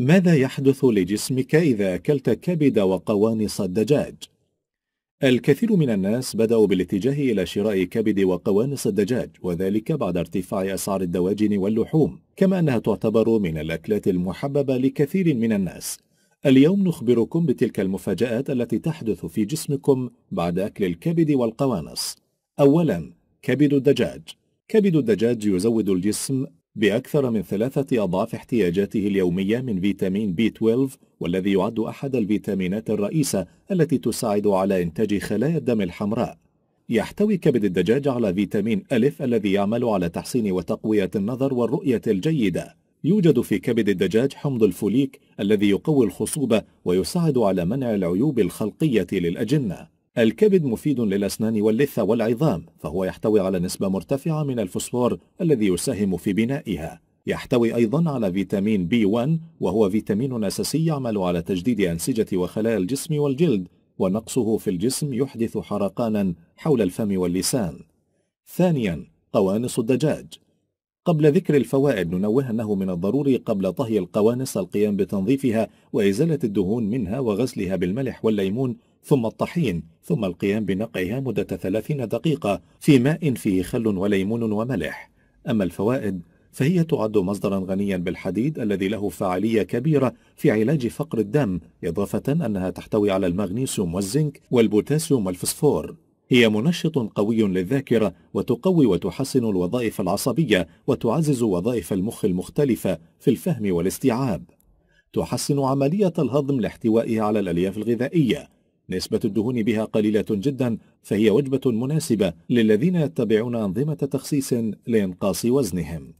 ماذا يحدث لجسمك إذا أكلت كبد وقوانص الدجاج؟ الكثير من الناس بدأوا بالاتجاه إلى شراء كبد وقوانص الدجاج وذلك بعد ارتفاع أسعار الدواجن واللحوم كما أنها تعتبر من الأكلات المحببة لكثير من الناس اليوم نخبركم بتلك المفاجآت التي تحدث في جسمكم بعد أكل الكبد والقوانص أولا كبد الدجاج كبد الدجاج يزود الجسم بأكثر من ثلاثة أضعاف احتياجاته اليومية من فيتامين بي 12 والذي يعد أحد الفيتامينات الرئيسة التي تساعد على إنتاج خلايا الدم الحمراء يحتوي كبد الدجاج على فيتامين ألف الذي يعمل على تحسين وتقوية النظر والرؤية الجيدة يوجد في كبد الدجاج حمض الفوليك الذي يقوي الخصوبة ويساعد على منع العيوب الخلقية للأجنة الكبد مفيد للأسنان واللثة والعظام فهو يحتوي على نسبة مرتفعة من الفوسفور الذي يساهم في بنائها يحتوي أيضا على فيتامين بي 1 وهو فيتامين أساسي يعمل على تجديد أنسجة وخلايا الجسم والجلد ونقصه في الجسم يحدث حرقانا حول الفم واللسان ثانيا قوانص الدجاج قبل ذكر الفوائد ننوه أنه من الضروري قبل طهي القوانص القيام بتنظيفها وإزالة الدهون منها وغسلها بالملح والليمون ثم الطحين ثم القيام بنقعها مدة ثلاثين دقيقة في ماء فيه خل وليمون وملح أما الفوائد فهي تعد مصدرا غنيا بالحديد الذي له فعالية كبيرة في علاج فقر الدم إضافة أنها تحتوي على المغنيسيوم والزنك والبوتاسيوم والفسفور هي منشط قوي للذاكرة وتقوي وتحسن الوظائف العصبية وتعزز وظائف المخ المختلفة في الفهم والاستيعاب تحسن عملية الهضم لاحتوائها على الألياف الغذائية نسبة الدهون بها قليلة جدا فهي وجبة مناسبة للذين يتبعون أنظمة تخسيس لإنقاص وزنهم